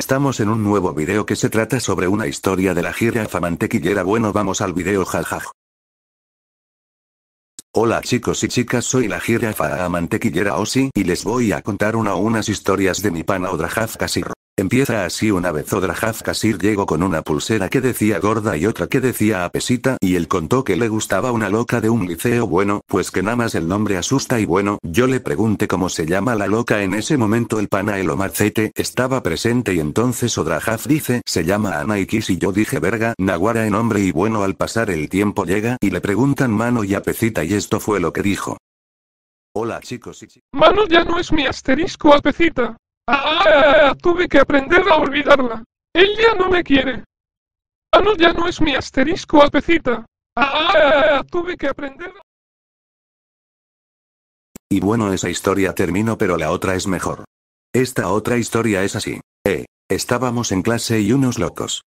Estamos en un nuevo video que se trata sobre una historia de la jirafa mantequillera. Bueno, vamos al video jajaj. Hola chicos y chicas, soy la jirafa mantequillera Osi y les voy a contar una o unas historias de mi pana Odrajaf casiro Empieza así una vez Odrajaz Kasir llegó con una pulsera que decía gorda y otra que decía apesita y él contó que le gustaba una loca de un liceo bueno, pues que nada más el nombre asusta y bueno, yo le pregunté cómo se llama la loca en ese momento el pana el Omarcete estaba presente y entonces Odrajaz dice se llama Anaikis y yo dije verga, Naguara en hombre y bueno al pasar el tiempo llega y le preguntan mano y apesita y esto fue lo que dijo. Hola chicos. Mano ya no es mi asterisco apecita. Ah, tuve que aprender a olvidarla. Él ya no me quiere. no, ya no es mi asterisco apecita. ah, tuve que aprender. Y bueno, esa historia terminó, pero la otra es mejor. Esta otra historia es así. Eh, estábamos en clase y unos locos.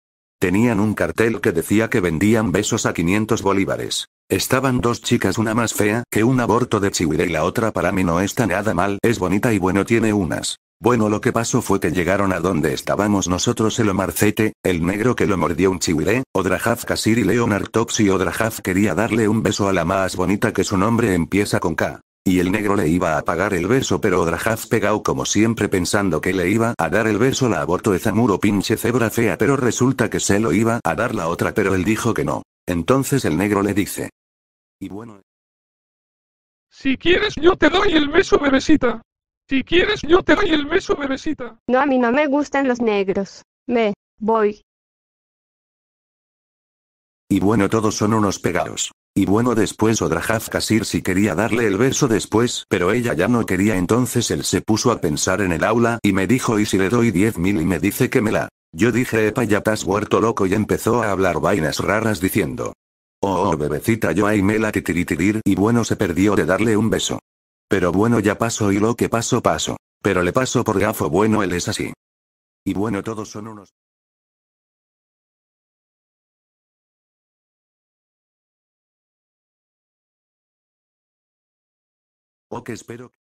Tenían un cartel que decía que vendían besos a 500 bolívares. Estaban dos chicas, una más fea que un aborto de chihuahua y la otra para mí no está nada mal, es bonita y bueno tiene unas bueno, lo que pasó fue que llegaron a donde estábamos nosotros el Omarcete, el negro que lo mordió un chihuire, odrajaz Kasir y Leonard y odrajaz quería darle un beso a la más bonita que su nombre empieza con K. Y el negro le iba a pagar el beso, pero odrajaz pegao como siempre pensando que le iba a dar el beso la aborto de Zamuro pinche cebra fea, pero resulta que se lo iba a dar la otra, pero él dijo que no. Entonces el negro le dice. Y bueno. Si quieres, yo te doy el beso, bebesita. Si quieres, yo te doy el beso, bebecita. No, a mí no me gustan los negros. Me voy. Y bueno, todos son unos pegados. Y bueno, después Odrajaf Kasir si quería darle el beso después, pero ella ya no quería, entonces él se puso a pensar en el aula y me dijo: ¿Y si le doy 10.000 mil y me dice que me la? Yo dije: Epa, ya estás has loco y empezó a hablar vainas raras diciendo: Oh, oh bebecita, yo ahí me la que y bueno, se perdió de darle un beso. Pero bueno ya paso y lo que paso paso. Pero le paso por gafo bueno él es así. Y bueno todos son unos... O que espero...